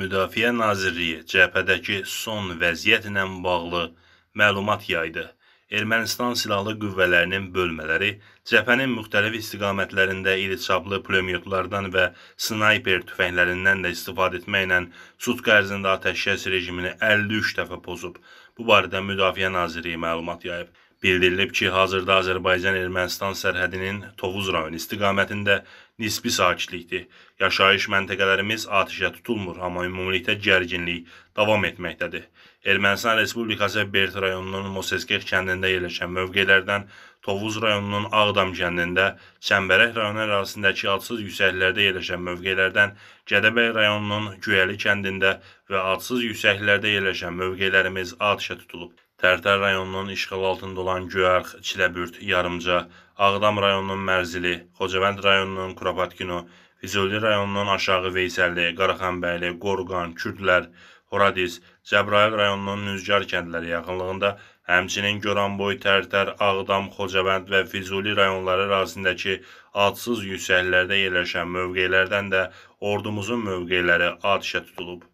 Müdafiə Nazirliyi cəbhədəki son vəziyyətlə bağlı məlumat yaydı. Ermənistan silahlı qüvvələrinin bölmələri cəbhənin müxtəlif istiqamətlərində iri çaplı pulemyotlardan və snayper tüfənglərindən də istifadə etməklə sutqa ərzində atəşkəs rejimini 53 dəfə pozub. Bu barədə Müdafiə Nazirliyi məlumat yayıb. Bildirilib ki, hazırda Azərbaycan-Ermənistan sərhədinin Tovuz rayon istiqamətində nisbi sakitlikdir. Yaşayış məntəqələrimiz atəşə tutulmur, amma ümumilikdə gərginlik davam etməkdədir. Ermənistan Respublikası Bert rayonunun Moseskex kəndində yerləşən mövqelərdən Tovuz rayonunun Ağdam kəndində, Çəmbərək rayonu ərazisindəki adsız yüksəkliklərdə yerləşən mövqelərdən Gədəbəy rayonunun Güyəli kəndində və adsız yüksəkliklərdə yerləşən mövqelərimiz atəşə tutulub. Tərtər rayonunun işğal altında olan Göyərx, Çiləbürd, Yarımca, Ağdam rayonunun Mərzili, Xocavənd rayonunun Kurapatkino, Füzuli rayonunun Aşağı Veysəlli, Qaraxanbəyli, Qorqan, Kürdlər, Horadiz, Cəbrayıl rayonunun Nüzgar kəndləri yaxınlığında, həmçinin Goranboy, Tərtər, Ağdam, Xocavənd və Füzuli rayonları ərazisindəki adsız yüksəklərdə yerləşən mövqelərdən də ordumuzun mövqeləri atışə tutulub.